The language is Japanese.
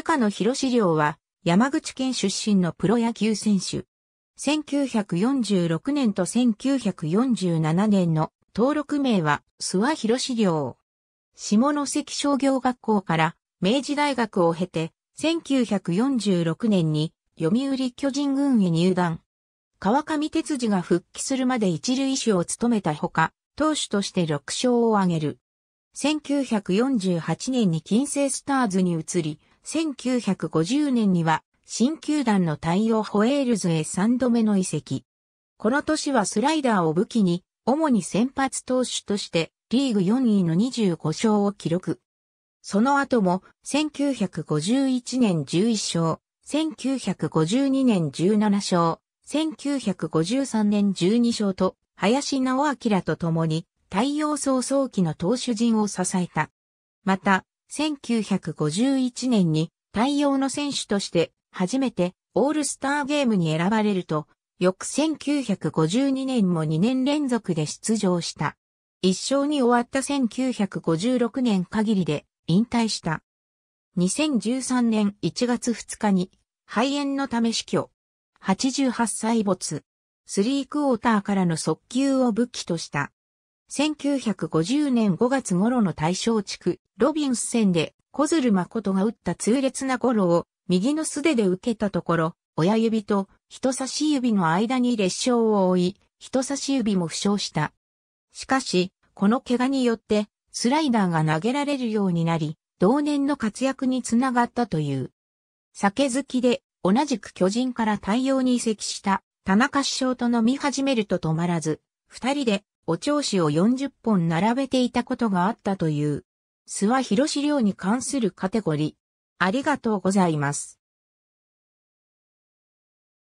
高野博史亮は山口県出身のプロ野球選手。1946年と1947年の登録名は諏訪博史亮。下関商業学校から明治大学を経て1946年に読売巨人軍へ入団。川上哲次が復帰するまで一塁手を務めたほか、投手として6勝を挙げる。1948年に金星スターズに移り、1950年には新球団の対応ホエールズへ3度目の移籍。この年はスライダーを武器に、主に先発投手としてリーグ4位の25勝を記録。その後も1951年11勝、1952年17勝、1953年12勝と、林直明と共に、太陽早々期の投手陣を支えた。また、1951年に対応の選手として初めてオールスターゲームに選ばれると、翌1952年も2年連続で出場した。一勝に終わった1956年限りで引退した。2013年1月2日に肺炎のため死去。88歳没。スリークォーターからの速球を武器とした。1950年5月頃の対象地区、ロビンス戦で小鶴誠が打った痛烈なゴロを右の素手で受けたところ、親指と人差し指の間に裂傷を負い、人差し指も負傷した。しかし、この怪我によってスライダーが投げられるようになり、同年の活躍につながったという。酒好きで同じく巨人から対応に移籍した田中師匠と飲み始めると止まらず、二人でお調子を40本並べていたことがあったという。諏訪博資料に関するカテゴリー。ありがとうございます。